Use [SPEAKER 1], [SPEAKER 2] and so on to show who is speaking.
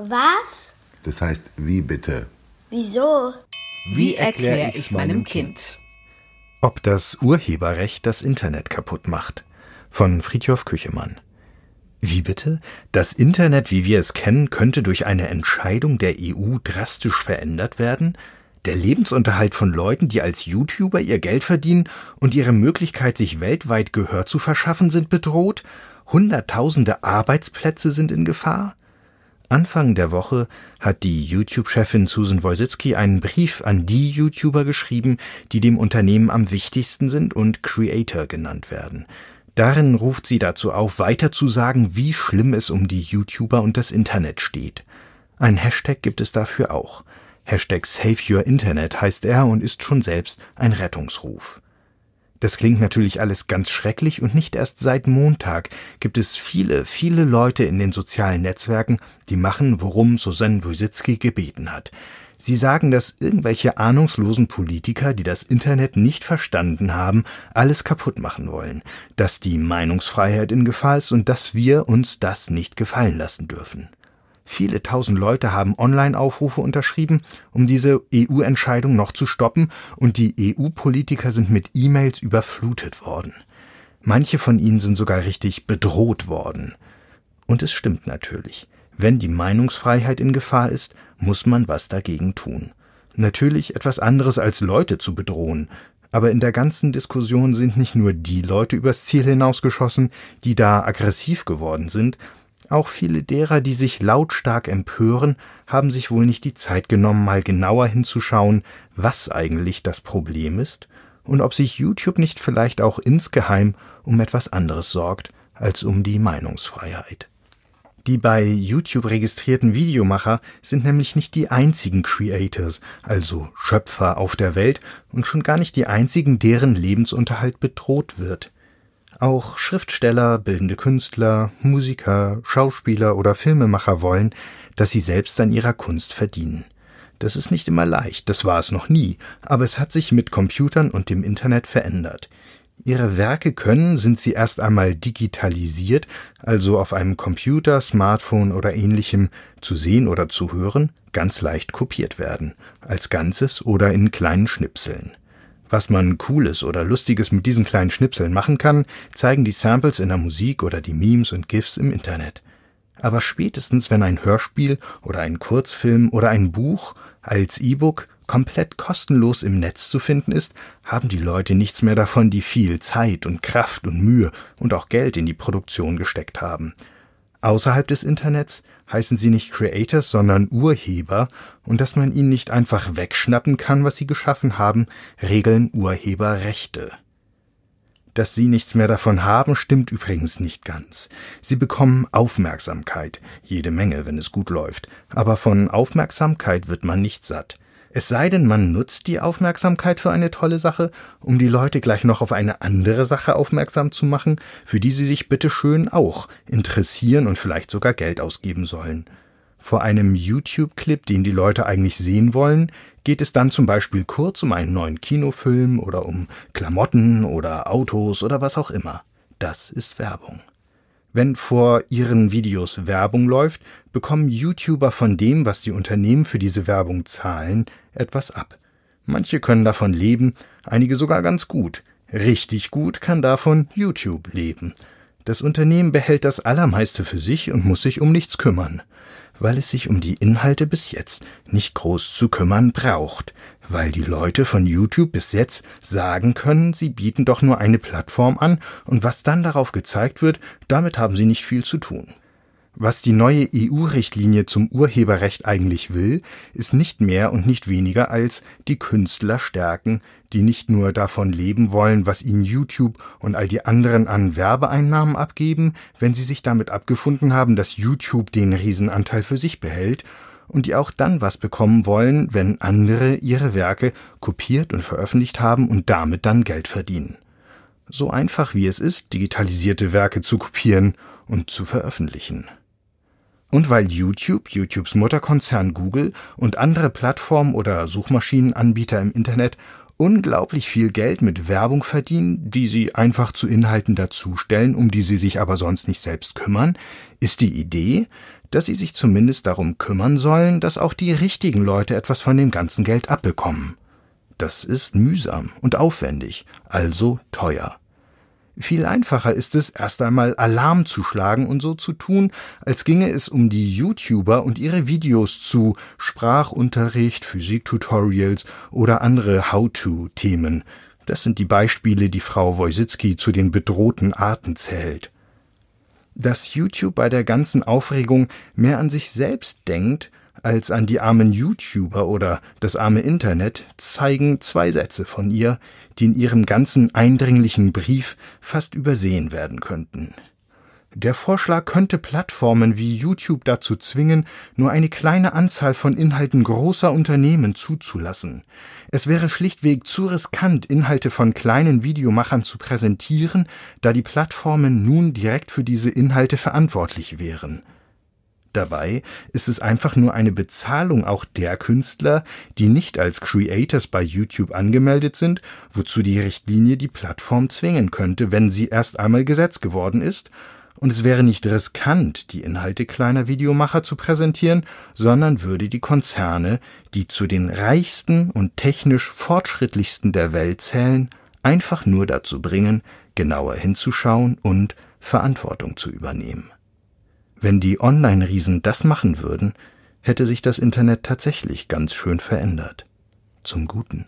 [SPEAKER 1] Was? Das heißt, wie bitte? Wieso?
[SPEAKER 2] Wie erkläre ich meinem
[SPEAKER 1] Kind? Ob das Urheberrecht das Internet kaputt macht. Von Friedhof Küchemann. Wie bitte? Das Internet, wie wir es kennen, könnte durch eine Entscheidung der EU drastisch verändert werden? Der Lebensunterhalt von Leuten, die als YouTuber ihr Geld verdienen und ihre Möglichkeit, sich weltweit Gehör zu verschaffen, sind bedroht? Hunderttausende Arbeitsplätze sind in Gefahr? Anfang der Woche hat die YouTube-Chefin Susan Wojcicki einen Brief an die YouTuber geschrieben, die dem Unternehmen am wichtigsten sind und Creator genannt werden. Darin ruft sie dazu auf, weiter zu sagen, wie schlimm es um die YouTuber und das Internet steht. Ein Hashtag gibt es dafür auch. Hashtag Save Your Internet heißt er und ist schon selbst ein Rettungsruf. Das klingt natürlich alles ganz schrecklich und nicht erst seit Montag gibt es viele, viele Leute in den sozialen Netzwerken, die machen, worum Susanne Wojcicki gebeten hat. Sie sagen, dass irgendwelche ahnungslosen Politiker, die das Internet nicht verstanden haben, alles kaputt machen wollen, dass die Meinungsfreiheit in Gefahr ist und dass wir uns das nicht gefallen lassen dürfen. Viele tausend Leute haben Online-Aufrufe unterschrieben, um diese EU-Entscheidung noch zu stoppen, und die EU-Politiker sind mit E-Mails überflutet worden. Manche von ihnen sind sogar richtig bedroht worden. Und es stimmt natürlich. Wenn die Meinungsfreiheit in Gefahr ist, muss man was dagegen tun. Natürlich etwas anderes als Leute zu bedrohen, aber in der ganzen Diskussion sind nicht nur die Leute übers Ziel hinausgeschossen, die da aggressiv geworden sind, auch viele derer, die sich lautstark empören, haben sich wohl nicht die Zeit genommen, mal genauer hinzuschauen, was eigentlich das Problem ist und ob sich YouTube nicht vielleicht auch insgeheim um etwas anderes sorgt als um die Meinungsfreiheit. Die bei YouTube registrierten Videomacher sind nämlich nicht die einzigen Creators, also Schöpfer auf der Welt und schon gar nicht die einzigen, deren Lebensunterhalt bedroht wird. Auch Schriftsteller, bildende Künstler, Musiker, Schauspieler oder Filmemacher wollen, dass sie selbst an ihrer Kunst verdienen. Das ist nicht immer leicht, das war es noch nie, aber es hat sich mit Computern und dem Internet verändert. Ihre Werke können, sind sie erst einmal digitalisiert, also auf einem Computer, Smartphone oder ähnlichem zu sehen oder zu hören, ganz leicht kopiert werden, als Ganzes oder in kleinen Schnipseln. Was man Cooles oder Lustiges mit diesen kleinen Schnipseln machen kann, zeigen die Samples in der Musik oder die Memes und GIFs im Internet. Aber spätestens, wenn ein Hörspiel oder ein Kurzfilm oder ein Buch als E-Book komplett kostenlos im Netz zu finden ist, haben die Leute nichts mehr davon, die viel Zeit und Kraft und Mühe und auch Geld in die Produktion gesteckt haben. Außerhalb des Internets heißen sie nicht Creators, sondern Urheber und dass man ihnen nicht einfach wegschnappen kann, was sie geschaffen haben, regeln Urheberrechte. Dass sie nichts mehr davon haben, stimmt übrigens nicht ganz. Sie bekommen Aufmerksamkeit, jede Menge, wenn es gut läuft, aber von Aufmerksamkeit wird man nicht satt. Es sei denn, man nutzt die Aufmerksamkeit für eine tolle Sache, um die Leute gleich noch auf eine andere Sache aufmerksam zu machen, für die sie sich bitteschön auch interessieren und vielleicht sogar Geld ausgeben sollen. Vor einem YouTube-Clip, den die Leute eigentlich sehen wollen, geht es dann zum Beispiel kurz um einen neuen Kinofilm oder um Klamotten oder Autos oder was auch immer. Das ist Werbung. Wenn vor ihren Videos Werbung läuft, bekommen YouTuber von dem, was die Unternehmen für diese Werbung zahlen, etwas ab. Manche können davon leben, einige sogar ganz gut. Richtig gut kann davon YouTube leben. Das Unternehmen behält das Allermeiste für sich und muss sich um nichts kümmern weil es sich um die Inhalte bis jetzt nicht groß zu kümmern braucht, weil die Leute von YouTube bis jetzt sagen können, sie bieten doch nur eine Plattform an und was dann darauf gezeigt wird, damit haben sie nicht viel zu tun. Was die neue EU-Richtlinie zum Urheberrecht eigentlich will, ist nicht mehr und nicht weniger als die Künstler stärken, die nicht nur davon leben wollen, was ihnen YouTube und all die anderen an Werbeeinnahmen abgeben, wenn sie sich damit abgefunden haben, dass YouTube den Riesenanteil für sich behält, und die auch dann was bekommen wollen, wenn andere ihre Werke kopiert und veröffentlicht haben und damit dann Geld verdienen. So einfach wie es ist, digitalisierte Werke zu kopieren und zu veröffentlichen. Und weil YouTube, YouTubes Mutterkonzern Google und andere Plattformen oder Suchmaschinenanbieter im Internet unglaublich viel Geld mit Werbung verdienen, die sie einfach zu Inhalten dazustellen, um die sie sich aber sonst nicht selbst kümmern, ist die Idee, dass sie sich zumindest darum kümmern sollen, dass auch die richtigen Leute etwas von dem ganzen Geld abbekommen. Das ist mühsam und aufwendig, also teuer. Viel einfacher ist es, erst einmal Alarm zu schlagen und so zu tun, als ginge es um die YouTuber und ihre Videos zu Sprachunterricht, Physiktutorials oder andere How-to-Themen. Das sind die Beispiele, die Frau Wojcicki zu den bedrohten Arten zählt. Dass YouTube bei der ganzen Aufregung mehr an sich selbst denkt als an die armen YouTuber oder das arme Internet zeigen zwei Sätze von ihr, die in ihrem ganzen eindringlichen Brief fast übersehen werden könnten. Der Vorschlag könnte Plattformen wie YouTube dazu zwingen, nur eine kleine Anzahl von Inhalten großer Unternehmen zuzulassen. Es wäre schlichtweg zu riskant, Inhalte von kleinen Videomachern zu präsentieren, da die Plattformen nun direkt für diese Inhalte verantwortlich wären dabei ist es einfach nur eine Bezahlung auch der Künstler, die nicht als Creators bei YouTube angemeldet sind, wozu die Richtlinie die Plattform zwingen könnte, wenn sie erst einmal Gesetz geworden ist, und es wäre nicht riskant, die Inhalte kleiner Videomacher zu präsentieren, sondern würde die Konzerne, die zu den reichsten und technisch fortschrittlichsten der Welt zählen, einfach nur dazu bringen, genauer hinzuschauen und Verantwortung zu übernehmen. Wenn die Online-Riesen das machen würden, hätte sich das Internet tatsächlich ganz schön verändert. Zum Guten.